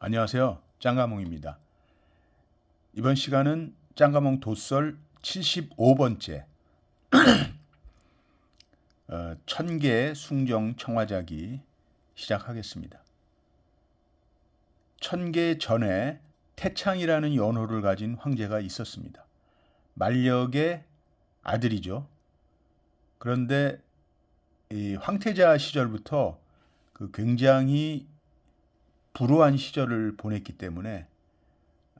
안녕하세요. 짱가몽입니다. 이번 시간은 짱가몽 도설 75번째 천개의 숭정 청화작이 시작하겠습니다. 천개 전에 태창이라는 연호를 가진 황제가 있었습니다. 만력의 아들이죠. 그런데 황태자 시절부터 그 굉장히 불우한 시절을 보냈기 때문에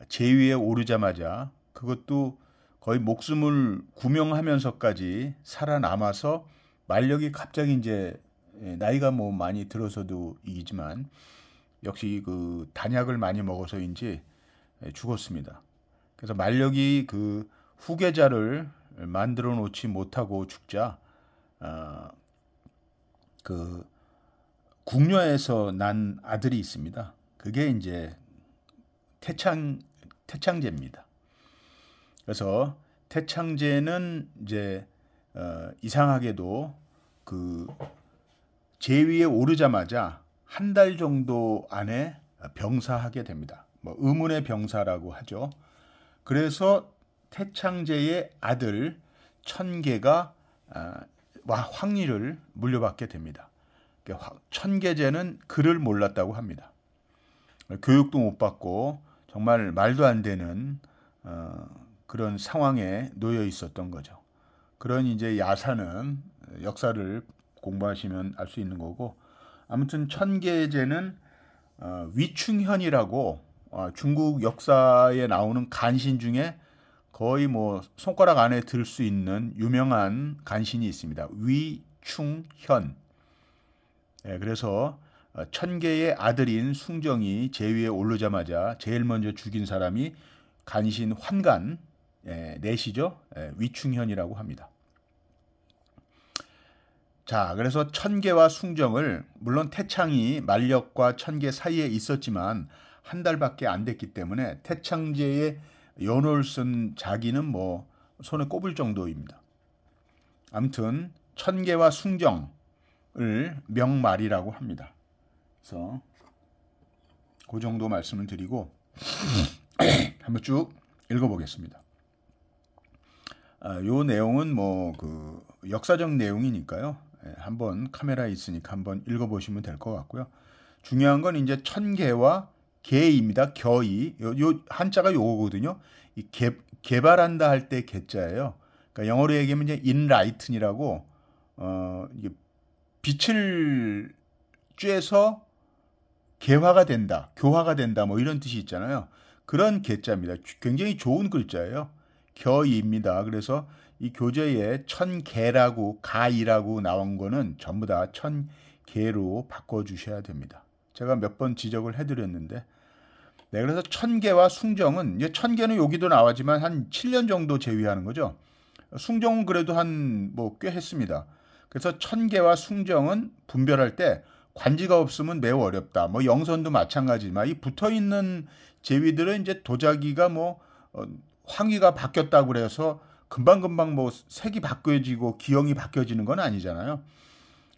제위에 오르자마자 그것도 거의 목숨을 구명하면서까지 살아남아서 만력이 갑자기 이제 예, 나이가 뭐 많이 들어서도 이지만 기 역시 그 단약을 많이 먹어서인지 예, 죽었습니다. 그래서 만력이그 후계자를 만들어 놓지 못하고 죽자 어, 그 궁녀에서 난 아들이 있습니다. 그게 이제 태창 태창제입니다. 그래서 태창제는 이제 어, 이상하게도 그 제위에 오르자마자 한 달 정도 안에 병사하게 됩니다. 뭐 의문의 병사라고 하죠. 그래서 태창제의 아들 천계가 아, 황리를 물려받게 됩니다. 천계제는 글을 몰랐다고 합니다. 교육도 못 받고 정말 말도 안 되는 어, 그런 상황에 놓여 있었던 거죠. 그런 이제 야사는 역사를 공부하시면 알 수 있는 거고 아무튼 천계제는 어, 위충현이라고 어, 중국 역사에 나오는 간신 중에 거의 뭐 손가락 안에 들 수 있는 유명한 간신이 있습니다. 위충현 예, 그래서 어, 천 개의 아들인 숭정이 제 위에 오르자마자 제일 먼저 죽인 사람이 간신 환간 예, 내시죠 예, 위충현이라고 합니다. 자, 그래서 천계와 숭정을 물론 태창이 만력과 천계 사이에 있었지만 한 달밖에 안 됐기 때문에 태창제의 연호를 쓴 자기는 뭐 손에 꼽을 정도입니다. 아무튼 천계와 숭정 을 명말이라고 합니다. 그래서 그 정도 말씀을 드리고 한번 쭉 읽어보겠습니다. 아, 요 내용은 뭐 그 역사적 내용이니까요. 예, 한번 카메라 있으니까 한번 읽어보시면 될 것 같고요. 중요한 건 이제 천개와 개입니다. 겨이 요, 요 한자가 요거거든요. 이 개, 개발한다 할 때 개자예요. 그러니까 영어로 얘기하면 이제 인라이튼이라고 어 이게 빛을 쬐서 개화가 된다, 교화가 된다, 뭐 이런 뜻이 있잖아요. 그런 개자입니다. 굉장히 좋은 글자예요. 겨입니다. 이 그래서 이 교재에 천개라고 가이라고 나온 거는 전부 다 천개로 바꿔주셔야 됩니다. 제가 몇 번 지적을 해드렸는데 네, 그래서 천개와 숭정은 이제 천개는 여기도 나왔지만 한 7년 정도 제외하는 거죠. 숭정은 그래도 한 뭐 꽤 했습니다. 그래서 천계와 숭정은 분별할 때 관지가 없으면 매우 어렵다. 뭐 영선도 마찬가지지만 이 붙어 있는 제위들은 이제 도자기가 뭐 어, 황위가 바뀌었다고 그래서 금방금방 뭐 색이 바뀌어지고 기형이 바뀌어지는 건 아니잖아요.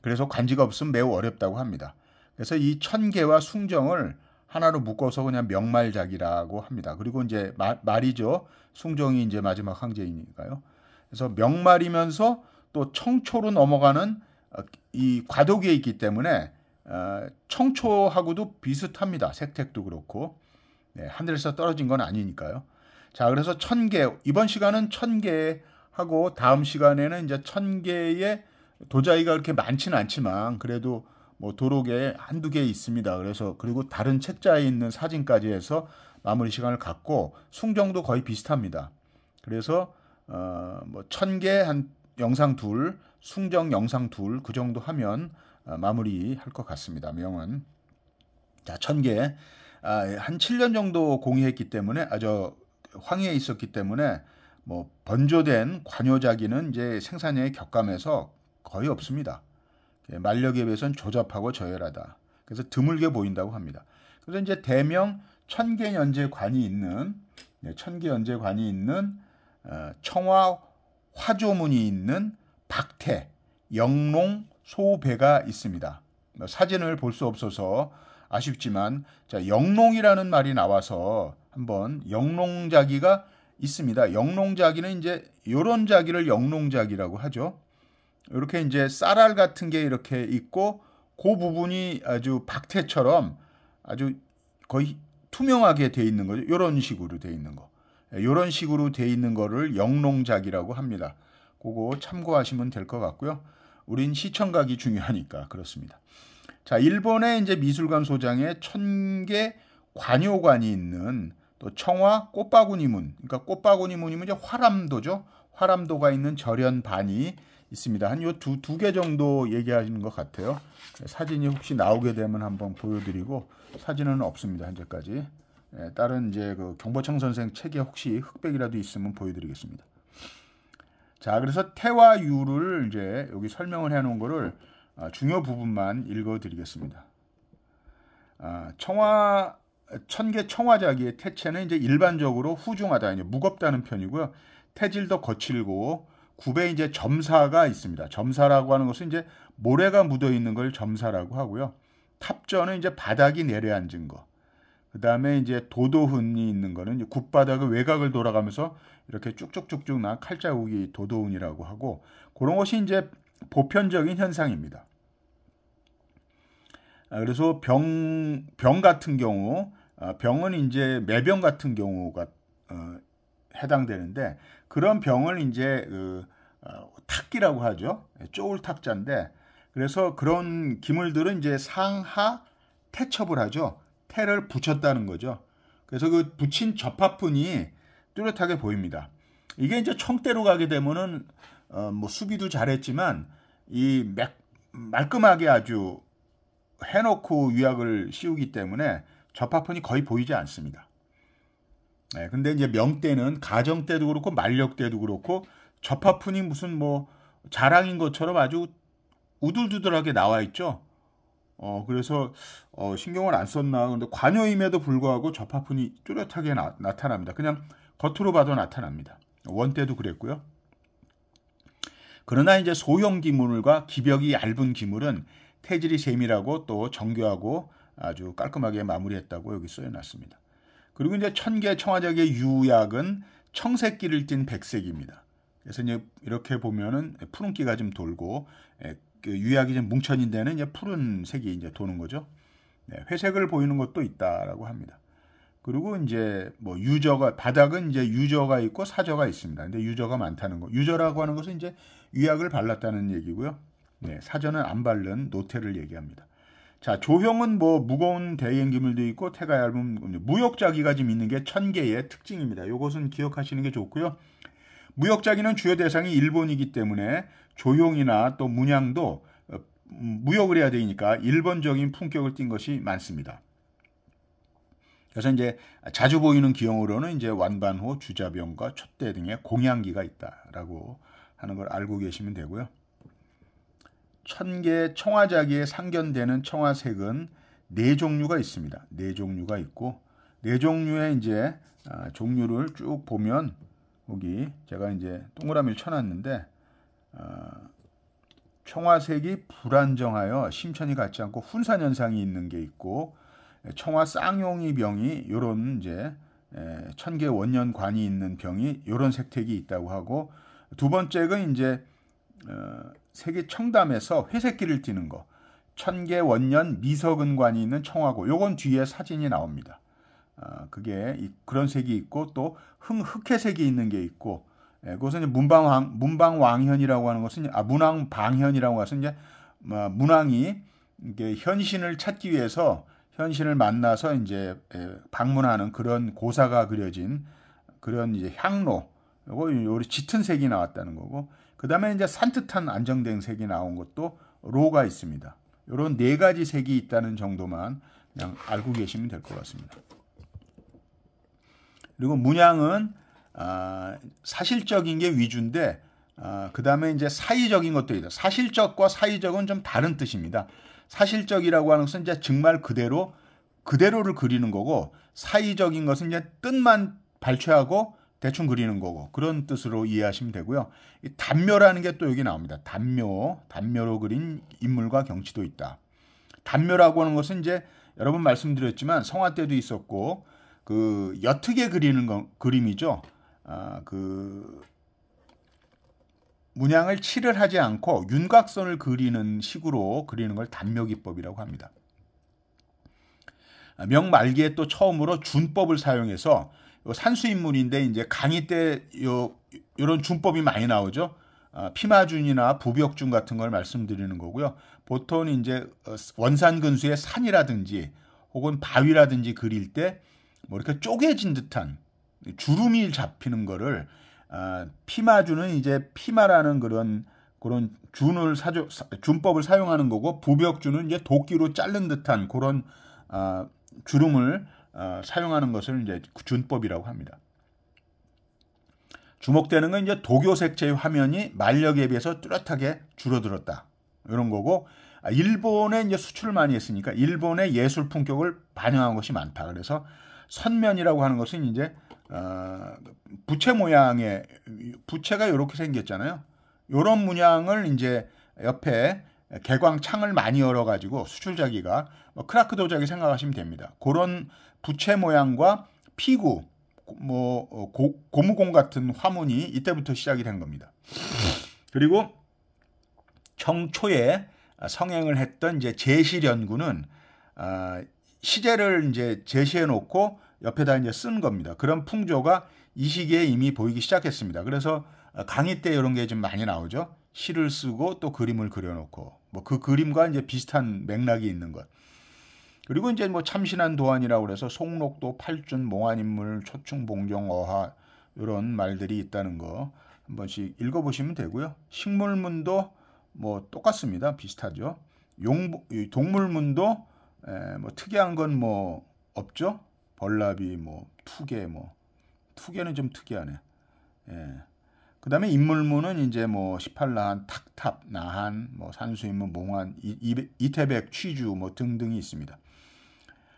그래서 관지가 없으면 매우 어렵다고 합니다. 그래서 이 천계와 숭정을 하나로 묶어서 그냥 명말작이라고 합니다. 그리고 이제 마, 말이죠. 숭정이 이제 마지막 황제이니까요. 그래서 명말이면서 또 청초로 넘어가는 어, 이 과도기에 있기 때문에 어, 청초하고도 비슷합니다. 색택도 그렇고 네, 하늘에서 떨어진 건 아니니까요. 자, 그래서 천개 이번 시간은 천개 하고 다음 시간에는 이제 천 개의 도자기가 그렇게 많지는 않지만 그래도 뭐 도록에 한두 개 있습니다. 그래서 그리고 다른 책자에 있는 사진까지 해서 마무리 시간을 갖고 숭정도 거의 비슷합니다. 그래서 어뭐 천개한 영상 둘, 숭정 영상 둘 그 정도 하면 어, 마무리할 것 같습니다. 명은 자, 천 개. 아, 한 7년 정도 공유했기 때문에 아주 황해에 있었기 때문에 뭐 번조된 관여자기는 이제 생산량 격감해서 거의 없습니다. 만력에 예, 비해선 조잡하고 저열하다. 그래서 드물게 보인다고 합니다. 그래서 이제 대명 천 개 연재관이 있는 예, 천개 연재관이 있는 어, 청화 화조문이 있는 박태, 영롱, 소배가 있습니다. 뭐 사진을 볼 수 없어서 아쉽지만 자, 영롱이라는 말이 나와서 한번 영롱자기가 있습니다. 영롱자기는 이제 요런 자기를 영롱자기라고 하죠. 이렇게 이제 쌀알 같은 게 이렇게 있고 그 부분이 아주 박태처럼 아주 거의 투명하게 돼 있는 거죠. 요런 식으로 돼 있는 거. 이런 식으로 돼 있는 거를 영농작이라고 합니다. 그거 참고하시면 될 것 같고요. 우린 시청각이 중요하니까 그렇습니다. 자, 일본의 이제 미술관 소장에 천개 관요관이 있는 또 청화 꽃바구니 문, 그러니까 꽃바구니 문이면 이제 화람도죠. 화람도가 있는 절연반이 있습니다. 한 요 두 두 개 정도 얘기하시는 것 같아요. 사진이 혹시 나오게 되면 한번 보여드리고 사진은 없습니다 현재까지. 예, 다른 이제 그 경보청 선생 책에 혹시 흑백이라도 있으면 보여드리겠습니다. 자, 그래서 태화 유를 이제 여기 설명을 해놓은 거를 아, 중요 부분만 읽어드리겠습니다. 아, 청화 천계 청화자기의 태체는 이제 일반적으로 후중하다, 이제 무겁다는 편이고요. 태질도 거칠고 굽에 이제 점사가 있습니다. 점사라고 하는 것은 이제 모래가 묻어 있는 걸 점사라고 하고요. 탑전은 이제 바닥이 내려앉은 거. 그 다음에 이제 도도훈이 있는 거는 굽바닥의 외곽을 돌아가면서 이렇게 쭉쭉쭉쭉 난 칼자국이 도도훈이라고 하고 그런 것이 이제 보편적인 현상입니다. 아, 그래서 병, 병 같은 경우, 아, 병은 이제 매병 같은 경우가 어, 해당되는데 그런 병을 이제 그, 어, 탁기라고 하죠. 쪼울 탁자인데 그래서 그런 기물들은 이제 상하 태첩을 하죠. 패를 붙였다는 거죠. 그래서 그 붙인 접합분이 뚜렷하게 보입니다. 이게 이제 청대로 가게 되면은 어뭐 수비도 잘했지만 이 맥, 말끔하게 아주 해놓고 유약을 씌우기 때문에 접합분이 거의 보이지 않습니다. 네, 근데 이제 명대는 가정 때도 그렇고 만력 때도 그렇고 접합분이 무슨 뭐 자랑인 것처럼 아주 우둘두둘하게 나와 있죠. 어, 그래서 어, 신경을 안 썼나 근데 관여임에도 불구하고 접합분이 뚜렷하게 나, 타납니다 그냥 겉으로 봐도 나타납니다. 원 때도 그랬고요. 그러나 이제 소형 기물과 기벽이 얇은 기물은 태질이 세밀하고 또 정교하고 아주 깔끔하게 마무리했다고 여기 써놨습니다. 그리고 이제 천개 청화작의 유약은 청색기를 띤 백색입니다. 그래서 이제 이렇게 보면은 푸른기가 좀 돌고 예, 그유약이기 뭉쳐진 데는 이제 푸른색이 이제 도는 거죠. 네, 회색을 보이는 것도 있다라고 합니다. 그리고 이제 뭐 유저가 바닥은 이제 유저가 있고 사저가 있습니다. 근데 유저가 많다는 거. 유저라고 하는 것은 이제 유약을 발랐다는 얘기고요. 네, 사저는 안 바른 노태를 얘기합니다. 자, 조형은 뭐 무거운 대행기물도 있고 태가 얇은 뭐 무역자기가 지금 있는 게천 개의 특징입니다. 이것은 기억하시는 게 좋고요. 무역자기는 주요 대상이 일본이기 때문에 조형이나 또 문양도 어, 무역을 해야 되니까 일본적인 품격을 띈 것이 많습니다. 그래서 이제 자주 보이는 기형으로는 이제 완반호, 주자병과 촛대 등의 공양기가 있다라고 하는 걸 알고 계시면 되고요. 천개 청화자기에 상견되는 청화색은 네 종류가 있습니다. 네 종류가 있고 네 종류의 이제 아, 종류를 쭉 보면 여기 제가 이제 동그라미를 쳐놨는데 어, 청화색이 불안정하여 심천이 같지 않고 훈산 현상이 있는 게 있고 예, 청화 쌍용이 병이 요런 이제 예, 천계 원년관이 있는 병이 요런 색택이 있다고 하고 두번째가 이제 어, 색이 청담에서 회색기를 띠는 거천계 원년 미석은관이 있는 청화고 요건 뒤에 사진이 나옵니다. 어, 그게 그런 색이 있고 또흥흑해색이 있는 게 있고 예, 그것은 이제 문방왕 문방왕현이라고 하는 것은 아 문왕방현이라고 해서 이제 뭐, 문왕이 이게 현신을 찾기 위해서 현신을 만나서 이제 예, 방문하는 그런 고사가 그려진 그런 이제 향로 요거 우리 짙은 색이 나왔다는 거고 그 다음에 이제 산뜻한 안정된 색이 나온 것도 로가 있습니다. 이런 네 가지 색이 있다는 정도만 그냥 알고 계시면 될 것 같습니다. 그리고 문양은 아, 사실적인 게 위주인데 아, 그 다음에 이제 사이적인 것도 있어요 사실적과 사이적은 좀 다른 뜻입니다. 사실적이라고 하는 것은 이제 정말 그대로 그대로를 그리는 거고 사이적인 것은 이제 뜻만 발췌하고 대충 그리는 거고 그런 뜻으로 이해하시면 되고요. 이 단묘라는 게 또 여기 나옵니다. 단묘, 단묘로 그린 인물과 경치도 있다. 단묘라고 하는 것은 이제 여러 분 말씀드렸지만 성화 때도 있었고 그 여특에 그리는 거, 그림이죠. 아, 그 문양을 칠을 하지 않고 윤곽선을 그리는 식으로 그리는 걸 단묘기법이라고 합니다. 아, 명 말기에 또 처음으로 준법을 사용해서 산수인물인데 이제 강의 때 요, 요런 준법이 많이 나오죠. 아, 피마준이나 부벽준 같은 걸 말씀드리는 거고요. 보통 이제 어, 원산 근수의 산이라든지 혹은 바위라든지 그릴 때 뭐 이렇게 쪼개진 듯한 주름이 잡히는 거를 아, 피마주는 이제 피마라는 그런 그런 준을 사주 준법을 사용하는 거고 부벽주는 이제 도끼로 자른 듯한 그런 아, 주름을 아, 사용하는 것을 이제 준법이라고 합니다. 주목되는 건 이제 도교색채의 화면이 만력에 비해서 뚜렷하게 줄어들었다 이런 거고 아, 일본에 이제 수출을 많이 했으니까 일본의 예술 품격을 반영한 것이 많다. 그래서 선면이라고 하는 것은 이제 어, 부채 모양의 부채가 이렇게 생겼잖아요. 이런 문양을 이제 옆에 개광 창을 많이 열어 가지고 수출자기가 뭐 크라크 도자기 생각하시면 됩니다. 그런 부채 모양과 피구 뭐 어, 고, 고무공 같은 화문이 이때부터 시작이 된 겁니다. 그리고 정초에 성행을 했던 이제 제시 연구는 아, 시제를 이제 제시해 놓고 옆에다 이제 쓴 겁니다. 그런 풍조가 이 시기에 이미 보이기 시작했습니다. 그래서 강의 때 이런 게 좀 많이 나오죠. 시를 쓰고 또 그림을 그려놓고 뭐 그 그림과 이제 비슷한 맥락이 있는 것. 그리고 이제 뭐 참신한 도안이라고 그래서 송록도, 팔준, 몽환인물, 초충, 봉정, 어하 이런 말들이 있다는 거 한 번씩 읽어보시면 되고요. 식물문도 뭐 똑같습니다. 비슷하죠. 용, 동물문도 에, 뭐 특이한 건 뭐 없죠. 벌나비 뭐투게뭐투게는좀 특이하네. 예. 그다음에 인물문은 이제 뭐1 8라한 탁탑, 나한, 뭐 산수인문, 몽환, 이, 이 태백 취주 뭐 등등이 있습니다.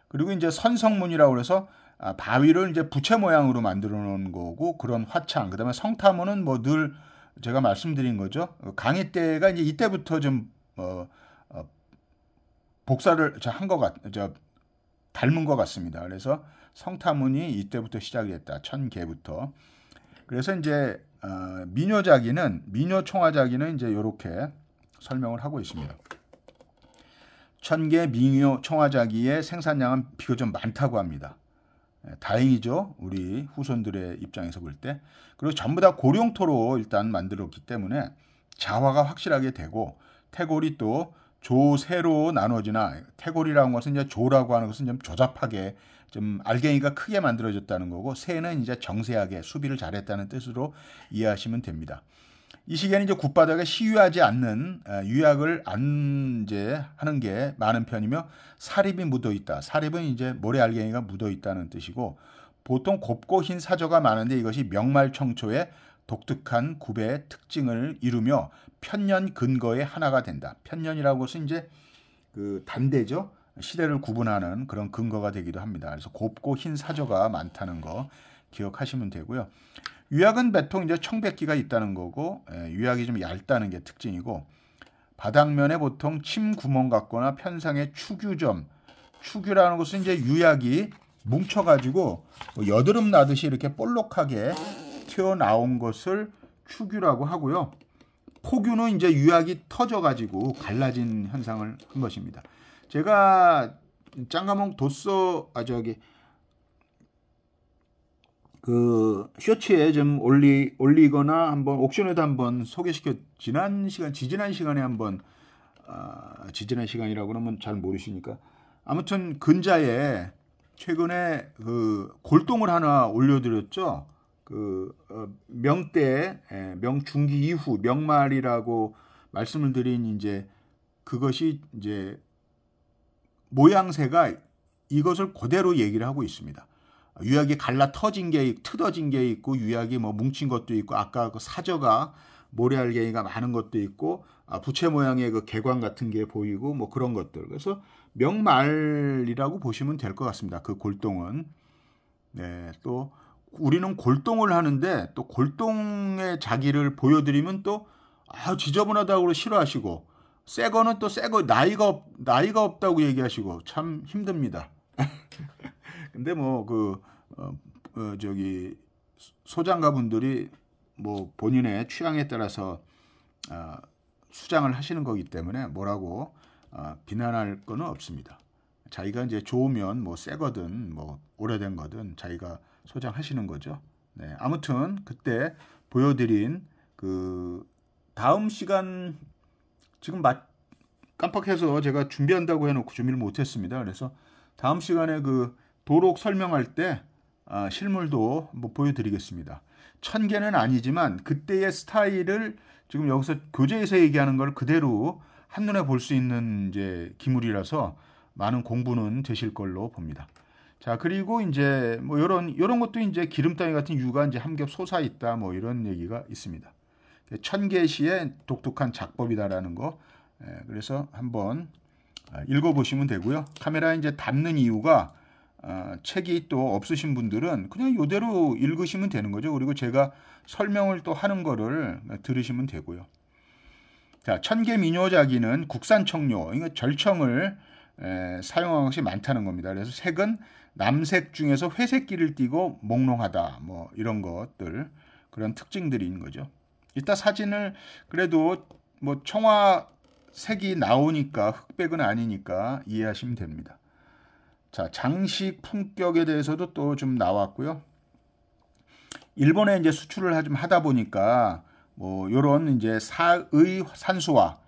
그리고 이제 선성문이라고 그래서 아, 바위를 이제 부채 모양으로 만들어 놓은 거고 그런 화창, 그다음에 성타문은 뭐 늘 제가 말씀드린 거죠. 어, 강의 때가 이제 이때부터 좀 어, 어, 복사를 한 것 같, 저 닮은 것 같습니다. 그래서 성타문이 이때부터 시작이 됐다. 천개부터. 그래서 이제 어, 미녀자기는 미녀총화자기는 이제 이렇게 설명을 하고 있습니다. 천개 미녀총화자기의 생산량은 비교 적 많다고 합니다. 예, 다행이죠. 우리 후손들의 입장에서 볼 때. 그리고 전부 다 고령토로 일단 만들었기 때문에 자화가 확실하게 되고 태골이 또 조세로 나눠지나 태골이라는 것은 이제 조라고 하는 것은 좀 조잡하게 좀 알갱이가 크게 만들어졌다는 거고 세는 이제 정세하게 수비를 잘했다는 뜻으로 이해하시면 됩니다. 이 시기에는 이제 굿바닥에 시유하지 않는 어, 유약을 안 이제 하는 게 많은 편이며 사립이 묻어 있다. 사립은 이제 모래 알갱이가 묻어 있다는 뜻이고 보통 곱고 흰 사저가 많은데 이것이 명말청초의 독특한 굽의 특징을 이루며 편년 근거의 하나가 된다. 편년이라고 해서 이제 그 단대죠. 시대를 구분하는 그런 근거가 되기도 합니다. 그래서 곱고 흰 사조가 많다는 거 기억하시면 되고요. 유약은 배통 이제 청백기가 있다는 거고 예, 유약이 좀 얇다는 게 특징이고 바닥면에 보통 침 구멍 같거나 편상의 추규점 추규라는 것은 이제 유약이 뭉쳐가지고 뭐 여드름 나듯이 이렇게 볼록하게 튀어나온 것을 추규라고 하고요. 포규는 이제 유약이 터져가지고 갈라진 현상을 한 것입니다. 제가 짱가몽 도서 아 저기 그 쇼츠에 좀 올리 올리거나 한번 옥션에도 한번 소개시켜 지난 시간 지지난 시간에 한번 아, 지지난 시간이라고 그러면 잘 모르시니까 아무튼 근자에 최근에 그 골동을 하나 올려드렸죠. 그 어, 명때 예, 명중기 이후 명말이라고 말씀을 드린 이제 그것이 이제 모양새가 이것을 그대로 얘기를 하고 있습니다. 유약이 갈라 터진 게 트어진 게 있고 유약이 뭐 뭉친 것도 있고 아까 그 사저가 모래알갱이가 많은 것도 있고 아, 부채 모양의 그 개관 같은 게 보이고 뭐 그런 것들 그래서 명말이라고 보시면 될 것 같습니다. 그 골동은 네, 또 우리는 골동을 하는데 또 골동의 자기를 보여드리면 또 아, 지저분하다고 싫어하시고 새 거는 또새거 나이가 없, 나이가 없다고 얘기하시고 참 힘듭니다. 근데 뭐그 어, 어, 저기 소장가분들이 뭐 본인의 취향에 따라서 어, 수장을 하시는 거기 때문에 뭐라고 어, 비난할 거는 없습니다. 자기가 이제 좋으면 뭐 새거든 뭐 오래된 거든 자기가 소장하시는 거죠. 네, 아무튼 그때 보여드린 그 다음 시간 지금 맛 깜빡해서 제가 준비한다고 해놓고 준비를 못했습니다. 그래서 다음 시간에 그 도록 설명할 때 아, 실물도 뭐 보여드리겠습니다. 천 개는 아니지만 그때의 스타일을 지금 여기서 교재에서 얘기하는 걸 그대로 한눈에 볼 수 있는 이제 기물이라서 많은 공부는 되실 걸로 봅니다. 자, 그리고 이제 뭐 요런 요런 것도 이제 기름덩이 같은 유가 이제 함겹 솟아 있다 뭐 이런 얘기가 있습니다. 천계시의 독특한 작법이다라는 거. 예, 그래서 한번 아, 읽어보시면 되고요. 카메라에 이제 담는 이유가 어, 책이 또 없으신 분들은 그냥 이대로 읽으시면 되는 거죠. 그리고 제가 설명을 또 하는 거를 들으시면 되고요. 자, 천계 민요자기는 국산 청료, 그러 절청을 에, 사용한 것이 많다는 겁니다. 그래서 색은 남색 중에서 회색기를 띠고 몽롱하다 뭐 이런 것들 그런 특징들이 있는 거죠. 이따 사진을 그래도 뭐 청화색이 나오니까 흑백은 아니니까 이해하시면 됩니다. 자 장식 품격에 대해서도 또 좀 나왔고요. 일본에 이제 수출을 좀 하다 보니까 뭐 요런 이제 사의 산수화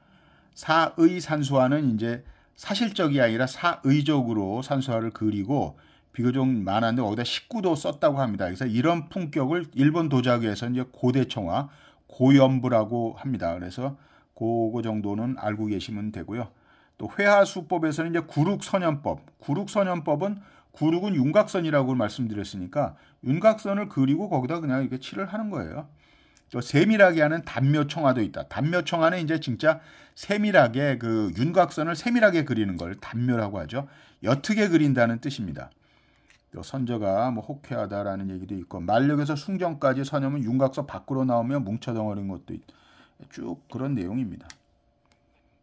사의 산수화는 이제 사실적이 아니라 사의적으로 산수화를 그리고 비교적 많았는데 거기다 19도 썼다고 합니다. 그래서 이런 품격을 일본 도자기에서 이제 고대청화, 고연부라고 합니다. 그래서 그거 정도는 알고 계시면 되고요. 또 회화수법에서는 이제 구룩선연법구룩선연법은구룩은 윤곽선이라고 말씀드렸으니까 윤곽선을 그리고 거기다 그냥 이렇게 칠을 하는 거예요. 또 세밀하게 하는 단묘청화도 있다. 단묘청화는 이제 진짜 세밀하게 그 윤곽선을 세밀하게 그리는 걸 단묘라고 하죠. 여트게 그린다는 뜻입니다. 또 선저가 뭐 혹쾌하다라는 얘기도 있고 만력에서 숭정까지 선염은 윤곽서 밖으로 나오며 뭉쳐덩어린 리 것도 있, 쭉 그런 내용입니다.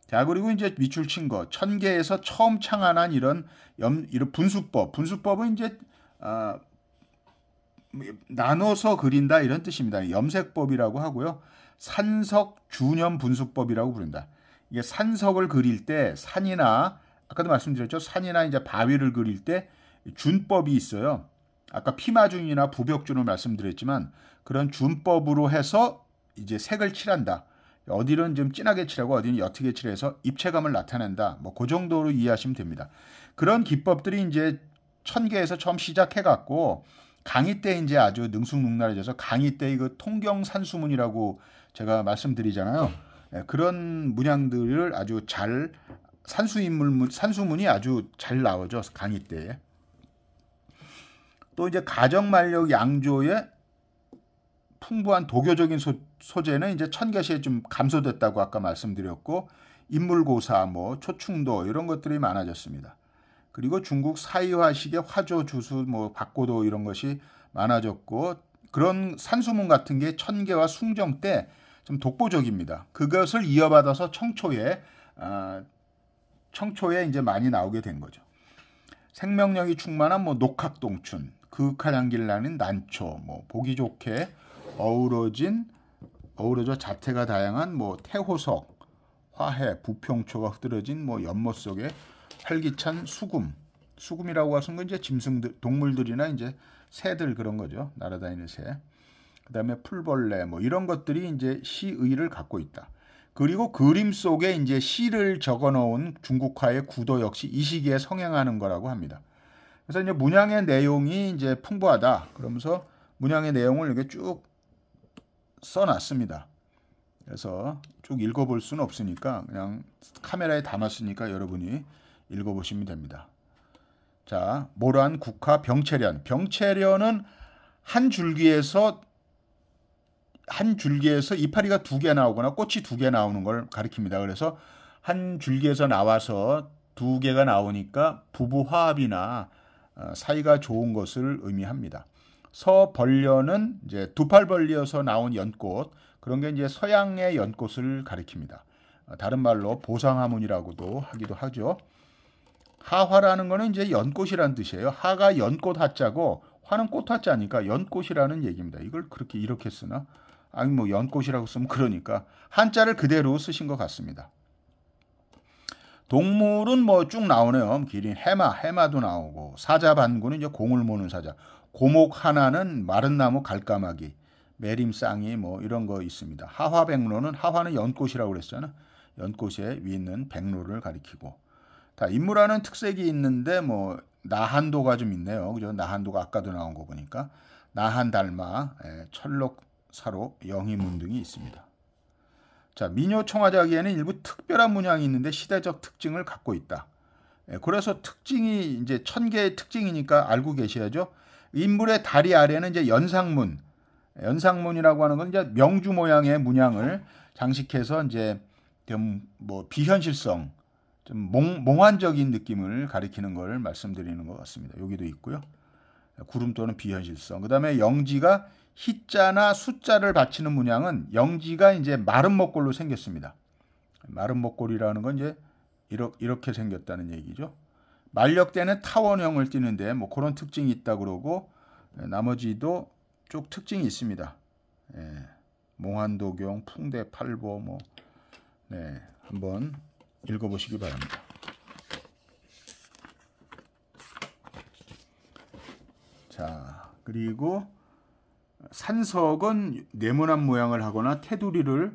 자 그리고 이제 미출친 거 천계에서 처음 창안한 이런 염, 이런 분수법 분수법은 이제 아, 나눠서 그린다 이런 뜻입니다. 염색법이라고 하고요. 산석 주념 분수법이라고 부른다. 이게 산석을 그릴 때 산이나 아까도 말씀드렸죠 산이나 이제 바위를 그릴 때 준법이 있어요. 아까 피마중이나 부벽준을 말씀드렸지만 그런 준법으로 해서 이제 색을 칠한다. 어디는 좀 진하게 칠하고 어디는 옅게 칠해서 입체감을 나타낸다. 뭐 그 정도로 이해하시면 됩니다. 그런 기법들이 이제 천계에서 처음 시작해 갖고 강의 때 이제 아주 능숙능란해져서 강의 때이그 통경 산수문이라고 제가 말씀드리잖아요. 예, 그런 문양들을 아주 잘 산수인물 산수문이 아주 잘 나오죠 강의 때. 에또 이제 가정만력 양조의 풍부한 도교적인 소, 재는 이제 천개시에좀 감소됐다고 아까 말씀드렸고 인물고사 뭐 초충도 이런 것들이 많아졌습니다. 그리고 중국 사이화식의 화조 주수 뭐 박고도 이런 것이 많아졌고 그런 산수문 같은 게천개와 숭정 때 좀 독보적입니다. 그것을 이어받아서 청초에 아, 청초에 이제 많이 나오게 된 거죠. 생명력이 충만한 뭐 녹학동춘 그윽한 향기를 나는 난초, 뭐 보기 좋게 어우러진 어우러져 자태가 다양한 뭐 태호석, 화해, 부평초가 흐드러진 뭐 연못 속에 활기찬 수금, 수금이라고 하신건 이제 짐승들, 동물들이나 이제 새들 그런 거죠. 날아다니는 새. 그다음에 풀벌레 뭐 이런 것들이 이제 시의를 갖고 있다. 그리고 그림 속에 이제 시를 적어 놓은 중국화의 구도 역시 이 시기에 성행하는 거라고 합니다. 그래서 이제 문양의 내용이 이제 풍부하다. 그러면서 문양의 내용을 이렇게 쭉 써놨습니다. 그래서 쭉 읽어볼 수는 없으니까 그냥 카메라에 담았으니까 여러분이 읽어보시면 됩니다. 자, 모란, 국화, 병채련. 병채련은 한 줄기에서 한 줄기에서 이파리가 두 개 나오거나 꽃이 두 개 나오는 걸 가리킵니다. 그래서 한 줄기에서 나와서 두 개가 나오니까 부부 화합이나 어, 사이가 좋은 것을 의미합니다. 서벌려는 이제 두팔 벌려서 나온 연꽃 그런 게 이제 서양의 연꽃을 가리킵니다. 어, 다른 말로 보상하문이라고도 하기도 하죠. 하화라는 거는 이제 연꽃이란 뜻이에요. 하가 연꽃 하자고 화는 꽃 하자니까 연꽃이라는 얘기입니다. 이걸 그렇게 이렇게 쓰나? 아니 뭐 연꽃이라고 쓰면 그러니까 한자를 그대로 쓰신 것 같습니다. 동물은 뭐 쭉 나오네요. 기린, 해마, 해마도 나오고 사자 반구는 이제 공을 모는 사자, 고목 하나는 마른 나무 갈까마귀메림쌍이뭐 이런 거 있습니다. 하화 백로는 하화는 연꽃이라고 그랬잖아. 연꽃에 위 있는 백로를 가리키고 다 인물화는 특색이 있는데 뭐 나한도가 좀 있네요. 그죠? 나한도가 아까도 나온 거 보니까 나한 달마, 예, 철록사로 영희문 등이 있습니다. 자, 민요 청화자기에는 일부 특별한 문양이 있는데 시대적 특징을 갖고 있다. 예, 그래서 특징이 이제 천 개의 특징이니까 알고 계셔야죠. 인물의 다리 아래는 이제 연상문, 예, 연상문이라고 하는 건 이제 명주 모양의 문양을 장식해서 이제 좀 뭐 비현실성, 좀 몽, 몽환적인 느낌을 가리키는 걸 말씀드리는 것 같습니다. 여기도 있고요. 예, 구름 또는 비현실성. 그 다음에 영지가 희자나 숫자를 바치는 문양은 영지가 이제 마른 먹골로 생겼습니다. 마른 먹골이라는 건 이제 이렇게 생겼다는 얘기죠. 말력 때는 타원형을 띠는데 뭐 그런 특징이 있다 그러고 예, 나머지도 쭉 특징이 있습니다. 예, 몽환도경, 풍대팔보 뭐 네, 한번 읽어보시기 바랍니다. 자 그리고 산석은 네모난 모양을 하거나 테두리를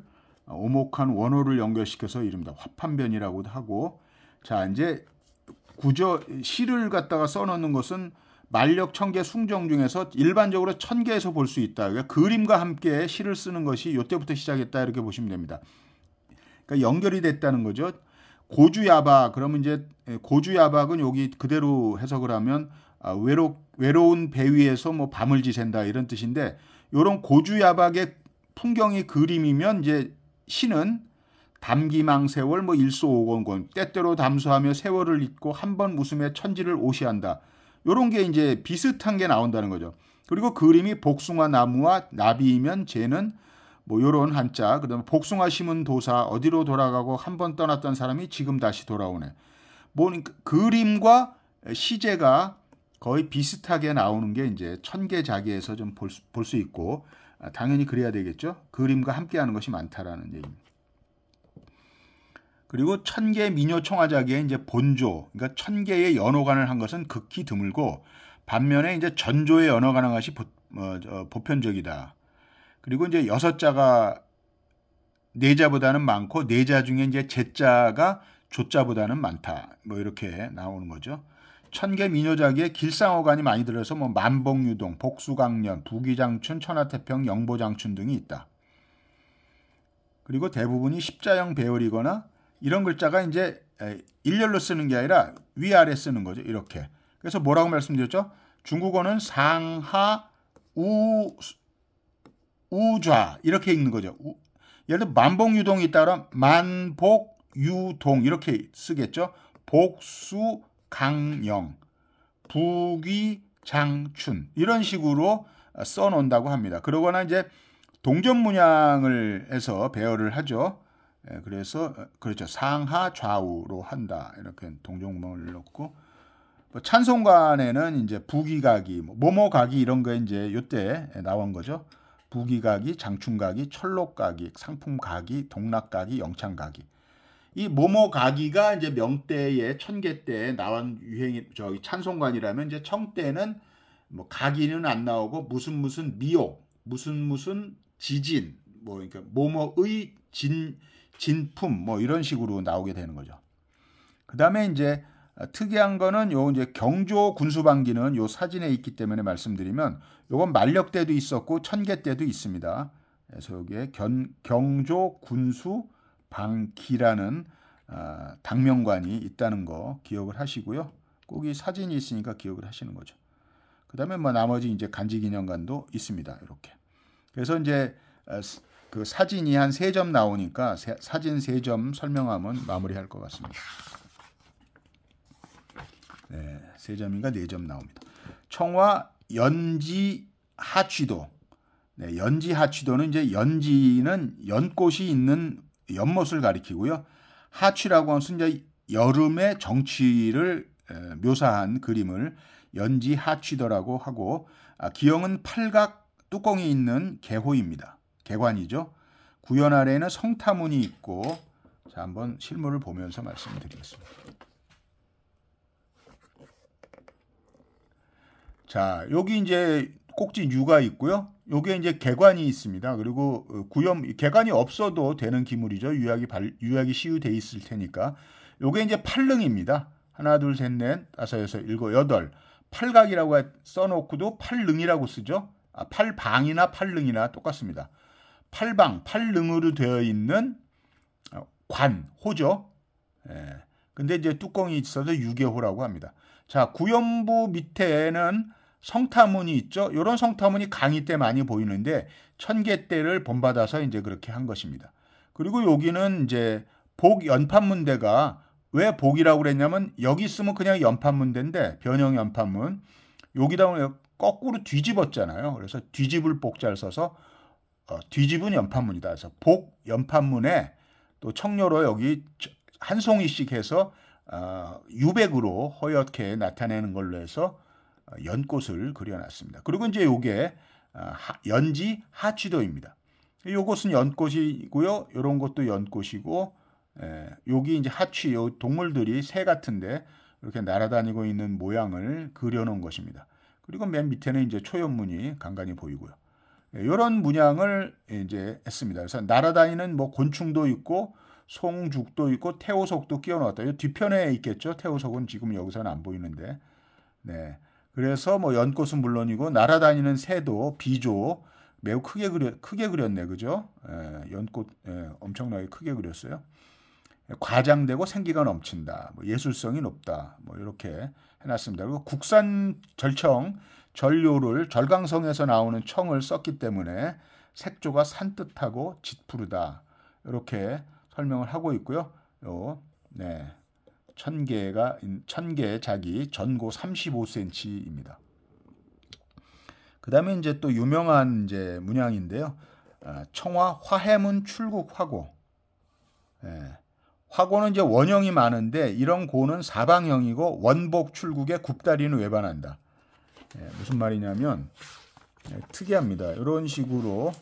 오목한 원호를 연결시켜서 이른바 화판변이라고도 하고 자 이제 구저 시를 갖다가 써놓는 것은 만력 천개 숭정 중에서 일반적으로 천 개에서 볼 수 있다. 그러니까 그림과 함께 시를 쓰는 것이 요때부터 시작했다 이렇게 보시면 됩니다. 그러니까 연결이 됐다는 거죠. 고주야박 그러면 이제 고주야박은 여기 그대로 해석을 하면 아, 외로 외로운 배 위에서 뭐 밤을 지샌다 이런 뜻인데 이런 고주야박의 풍경이 그림이면 이제 신은 담기망 세월 뭐 일소오건곤 때때로 담수하며 세월을 잊고 한 번 웃음에 천지를 오시한다. 요런 게 이제 비슷한 게 나온다는 거죠. 그리고 그림이 복숭아 나무와 나비이면 쟤는 뭐 요런 한자 그다음에 복숭아 심은 도사 어디로 돌아가고 한 번 떠났던 사람이 지금 다시 돌아오네. 뭐 그러니까 그림과 시제가 거의 비슷하게 나오는 게 이제 천개 자기에서 좀 볼수 볼 있고 아, 당연히 그래야 되겠죠. 그림과 함께하는 것이 많다라는 얘기입니다. 그리고 천 개의 미녀 청화기의 이제 본조, 그러니까 천 개의 연호관을 한 것은 극히 드물고 반면에 이제 전조의 연호관한 것이 보, 어, 어, 보편적이다. 그리고 이제 여섯 자가 네 자보다는 많고 네 자 중에 이제 제자가 조자보다는 많다. 뭐 이렇게 나오는 거죠. 천계 민요작에 길상어관이 많이 들어서 뭐만복유동 복수강련, 부귀장춘 천하태평, 영보장춘 등이 있다. 그리고 대부분이 십자형 배열이거나 이런 글자가 이제 일렬로 쓰는 게 아니라 위아래 쓰는 거죠. 이렇게. 그래서 뭐라고 말씀드렸죠? 중국어는 상하 우 우좌 이렇게 읽는 거죠. 우, 예를 들어 만복유동이 있다 면 만복유동 이렇게 쓰겠죠. 복수 강영, 부귀 장춘 이런 식으로 써 놓는다고 합니다. 그러거나 이제 동전 문양을 해서 배열을 하죠. 예, 그래서 어, 그렇죠. 상하 좌우로 한다. 이렇게 동전 문양을 넣고 뭐 찬송관에는 이제 부기각이 뭐 모모각이 이런 거 이제 요때 나온 거죠. 부기각이 장충각이 철록각이 상품각이 동락각이 영창각이 이 모모 가기가 이제 명대에 천계 때 나온 유행 저기 찬송관이라면 이제 청대는뭐 가기는 안 나오고 무슨 무슨 미옥 무슨 무슨 지진 뭐 그러니까 모모의 진 진품 뭐 이런 식으로 나오게 되는 거죠. 그다음에 이제 특이한 거는 요 이제 경조 군수방기는 요 사진에 있기 때문에 말씀드리면 요건 만력 때도 있었고 천계 때도 있습니다. 그래서 여기에 견, 경조 군수 방기라는 어, 아, 당명관이 있다는 거 기억을 하시고요. 꼭이 사진이 있으니까 기억을 하시는 거죠. 그 다음에 뭐 나머지 이제 간지기념관도 있습니다. 이렇게. 그래서 이제 아, 그 사진이 한 세 점 나오니까 세, 사진 세 점 설명하면 마무리할 것 같습니다. 네, 세 점인가 네 점 나옵니다. 청와 연지 하취도. 네, 연지 하취도는 이제 연지는 연꽃이 있는 연못을 가리키고요. 하취라고 하는 순자 여름의 정취를 묘사한 그림을 연지 하취더라고 하고 아, 기형은 팔각 뚜껑이 있는 개호입니다. 개관이죠. 구현 아래에는 성타문이 있고 자 한번 실물을 보면서 말씀드리겠습니다. 자 여기 이제 꼭지 유가 있고요. 요게 이제 개관이 있습니다. 그리고 어, 구염 개관이 없어도 되는 기물이죠. 유약이 발, 유약이 시유돼 있을 테니까. 요게 이제 팔릉입니다. 하나 둘 셋넷 다섯 여섯 일곱 여덟 팔각이라고 써놓고도 팔릉이라고 쓰죠. 아, 팔방이나 팔릉이나 똑같습니다. 팔방 팔릉으로 되어 있는 어, 관 호죠. 예. 근데 이제 뚜껑이 있어서 유계호라고 합니다. 자구염부 밑에는 성타문이 있죠. 요런 성타문이 강의 때 많이 보이는데 천계때를 본받아서 이제 그렇게 한 것입니다. 그리고 여기는 이제 복 연판문대가 왜 복이라고 그랬냐면 여기 있으면 그냥 연판문대인데 변형 연판문 여기다 거꾸로 뒤집었잖아요. 그래서 뒤집을 복자를 써서 어, 뒤집은 연판문이다. 그래서 복 연판문에 또 청료로 여기 한 송이씩 해서 어, 유백으로 허옇게 나타내는 걸로 해서 연꽃을 그려놨습니다. 그리고 이제 요게 아, 연지 하치도입니다. 요것은 연꽃이고요. 요런 것도 연꽃이고 에, 예, 여기 이제 하취 요 동물들이 새 같은데 이렇게 날아다니고 있는 모양을 그려놓은 것입니다. 그리고 맨 밑에는 이제 초연문이 간간히 보이고요. 이런 예, 문양을 이제 했습니다. 그래서 날아다니는 뭐 곤충도 있고 송죽도 있고 태호석도 끼워 넣었다. 뒤편에 있겠죠. 태호석은 지금 여기서는 안 보이는데. 네. 그래서 뭐 연꽃은 물론이고 날아다니는 새도 비조 매우 크게 그려 크게 그렸네 그죠? 예, 연꽃 예, 엄청나게 크게 그렸어요. 예, 과장되고 생기가 넘친다. 뭐 예술성이 높다. 뭐 이렇게 해놨습니다. 그리고 국산 절청 전료를 절강성에서 나오는 청을 썼기 때문에 색조가 산뜻하고 짙푸르다. 이렇게 설명을 하고 있고요. 요, 네. 1000개가 1000개의 자기 전고 35cm입니다. 그다음에 이제 또 유명한 이제 문양인데요. 아, 청화 화해문 출국 화고. 예. 화고는 이제 원형이 많은데 이런 고는 사방형이고 원복 출국에 굽다리는 외반한다. 예, 무슨 말이냐면 예, 특이합니다. 이런 식으로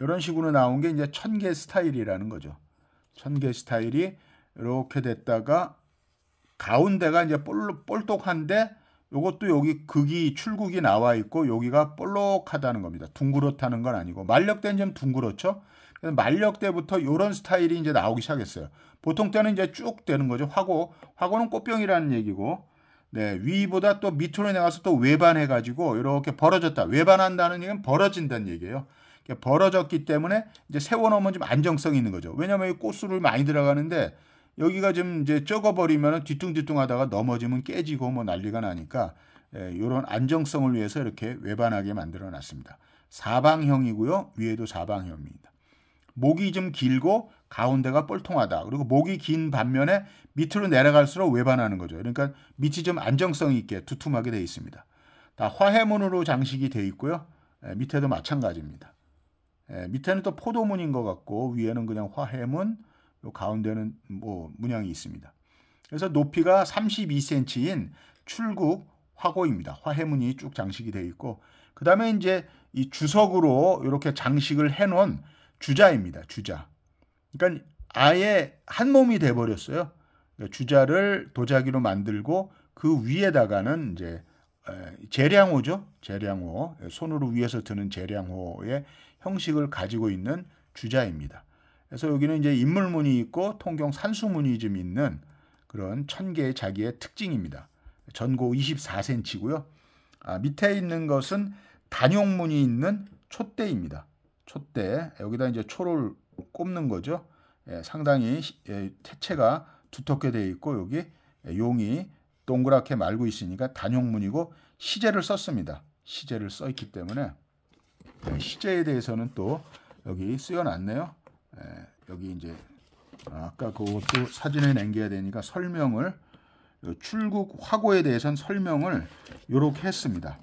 이런 예, 식으로 나온 게 이제 천개 스타일이라는 거죠. 천개 스타일이 이렇게 됐다가 가운데가 이제 볼록한데 이것도 여기 극이 출국이 나와 있고 여기가 볼록하다는 겁니다. 둥그렇다는 건 아니고 말력대는 좀 둥그렇죠. 그래서 말력대부터 이런 스타일이 이제 나오기 시작했어요. 보통 때는 이제 쭉 되는 거죠. 화고 화고는 꽃병이라는 얘기고 네, 위보다 또 밑으로 내려가서 또 외반해 가지고 이렇게 벌어졌다. 외반한다는 얘기는 벌어진다는 얘기예요. 벌어졌기 때문에 이제 세워놓으면 좀 안정성이 있는 거죠. 왜냐하면 꽃술을 많이 들어가는데 여기가 좀 이제 적어버리면 뒤뚱뒤뚱하다가 넘어지면 깨지고 뭐 난리가 나니까 이런 예, 안정성을 위해서 이렇게 외반하게 만들어 놨습니다. 사방형이고요. 위에도 사방형입니다. 목이 좀 길고 가운데가 뻘통하다. 그리고 목이 긴 반면에 밑으로 내려갈수록 외반하는 거죠. 그러니까 밑이 좀 안정성 있게 두툼하게 되어 있습니다. 다 화해문으로 장식이 되어 있고요. 에, 예, 밑에도 마찬가지입니다. 에, 예, 밑에는 또 포도문인 것 같고 위에는 그냥 화해문, 요 가운데는 뭐 문양이 있습니다. 그래서 높이가 32cm인 출국 화고입니다. 화해문이 쭉 장식이 되어 있고 그 다음에 이제 이 주석으로 이렇게 장식을 해놓은 주자입니다. 주자. 그러니까 아예 한 몸이 돼 버렸어요. 주자를 도자기로 만들고 그 위에다가는 이제 재량호죠. 재량호. 손으로 위에서 드는 재량호의 형식을 가지고 있는 주자입니다. 그래서 여기는 이제 인물문이 있고 통경 산수문이 좀 있는 그런 천 개의 자기의 특징입니다. 전고 24cm고요. 아, 밑에 있는 것은 단용문이 있는 촛대입니다. 촛대 여기다 이제 초를 꼽는 거죠. 예, 상당히 예, 태체가 두텁게 되어 있고 여기 예, 용이 동그랗게 말고 있으니까 단용문이고 시제를 썼습니다. 시제를 써 있기 때문에 예, 시제에 대해서는 또 여기 쓰여놨네요. 예, 여기 이제 아, 아까 그것도 사진에 남겨야 되니까 설명을 출국 화고에 대해서는 설명을 이렇게 했습니다.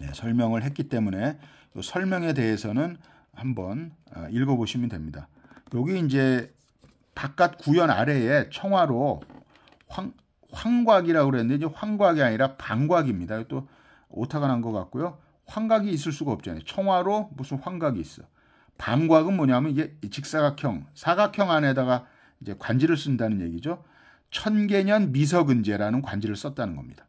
네, 설명을 했기 때문에 설명에 대해서는 한번 아, 읽어보시면 됩니다. 여기 이제 바깥 구현 아래에 청와로 황, 황곽이라고 그랬는데 이제 황곽이 아니라 방곽입니다. 또 오타가 난 것 같고요. 황곽이 있을 수가 없잖아요. 청화로 무슨 황곽이 있어. 담곽은 뭐냐면 이게 직사각형, 사각형 안에다가 이제 관지를 쓴다는 얘기죠. 천개년 미석은제라는 관지를 썼다는 겁니다.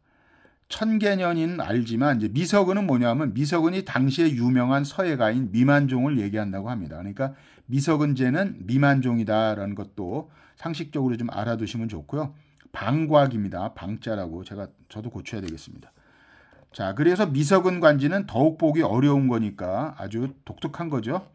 천개년인 알지만 이제 미석은은 뭐냐면 미석은이 당시에 유명한 서예가인 미만종을 얘기한다고 합니다. 그러니까 미석은제는 미만종이다라는 것도 상식적으로 좀 알아두시면 좋고요. 방곽입니다. 과 방자라고 제가 저도 고쳐야 되겠습니다. 자, 그래서 미석은 관지는 더욱 보기 어려운 거니까 아주 독특한 거죠.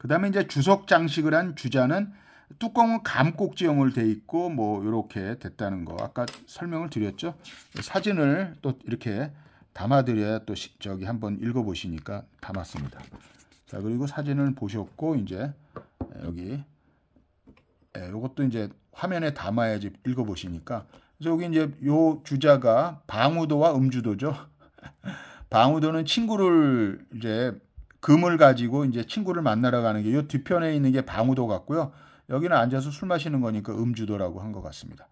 그다음에 이제 주석 장식을 한 주자는 뚜껑은 감꼭지형을로돼 있고 뭐 이렇게 됐다는 거 아까 설명을 드렸죠. 사진을 또 이렇게 담아드려야 또 저기 한번 읽어보시니까 담았습니다. 자 그리고 사진을 보셨고 이제 여기 이것도 이제 화면에 담아야지 읽어보시니까 그래서 여기 이제 요 주자가 방우도와 음주도죠. 방우도는 친구를 이제 금을 가지고 이제 친구를 만나러 가는 게 요 뒤편에 있는 게 방우도 같고요. 여기는 앉아서 술 마시는 거니까 음주도라고 한 것 같습니다.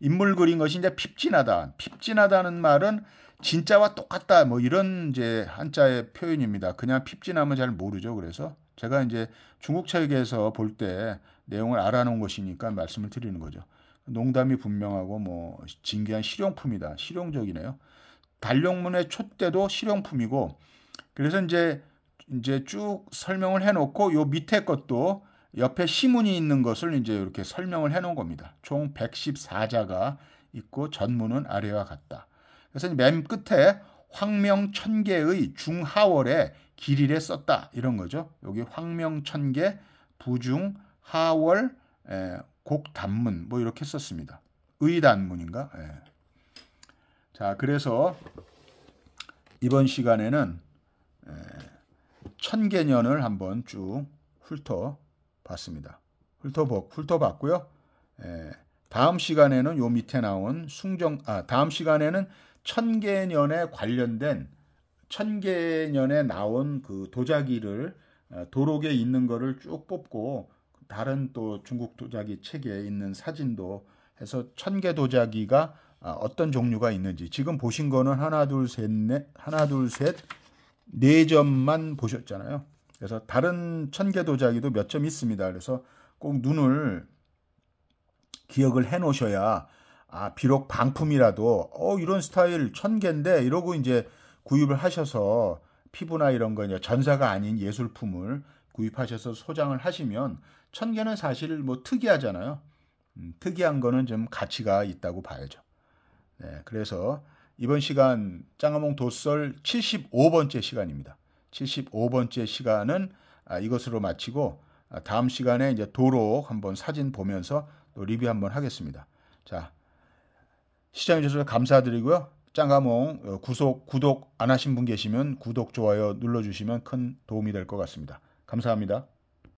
인물 그린 것이 이제 핍진하다. 핍진하다는 말은 진짜와 똑같다. 뭐 이런 이제 한자의 표현입니다. 그냥 핍진하면 잘 모르죠. 그래서 제가 이제 중국 책에서 볼 때 내용을 알아놓은 것이니까 말씀을 드리는 거죠. 농담이 분명하고 뭐 진귀한 실용품이다. 실용적이네요. 달력문의 촛대도 실용품이고 그래서 이제 이제 쭉 설명을 해놓고 요 밑에 것도 옆에 시문이 있는 것을 이제 이렇게 설명을 해놓은 겁니다. 총 114자가 있고 전문은 아래와 같다. 그래서 맨 끝에 황명천계의 중하월에 길일에 썼다 이런 거죠. 여기 황명천계 부중 하월 에, 곡단문 뭐 이렇게 썼습니다. 의단문인가? 에. 예. 자 그래서 이번 시간에는 에, 천개년을 한번 쭉 훑어봤습니다. 훑어보, 훑어봤고요. 에, 예, 다음 시간에는 요 밑에 나온 숭정, 아, 다음 시간에는 천개년에 관련된 천개년에 나온 그 도자기를 어, 도록에 있는 거를 쭉 뽑고 다른 또 중국 도자기 책에 있는 사진도 해서 천개 도자기가 어, 어떤 종류가 있는지 지금 보신 거는 하나 둘셋넷 하나 둘셋 네 점만 보셨잖아요. 그래서 다른 천 개 도자기도 몇 점 있습니다. 그래서 꼭 눈을 기억을 해 놓으셔야 아, 비록 방품이라도 어, 이런 스타일 천 개인데 이러고 이제 구입을 하셔서 피부나 이런 거 이제 전사가 아닌 예술품을 구입하셔서 소장을 하시면 천 개는 사실 뭐 특이하잖아요. 음, 특이한 거는 좀 가치가 있다고 봐야죠. 네, 그래서 이번 시간 짱아몽 도썰 75번째 시간입니다. 75번째 시간은 아, 이것으로 마치고 아, 다음 시간에 이제 도로 한번 사진 보면서 또 리뷰 한번 하겠습니다. 자, 시청해 주셔서 감사드리고요. 짱가몽 어, 구속 구독 안 하신 분 계시면 구독 좋아요 눌러 주시면 큰 도움이 될 것 같습니다. 감사합니다.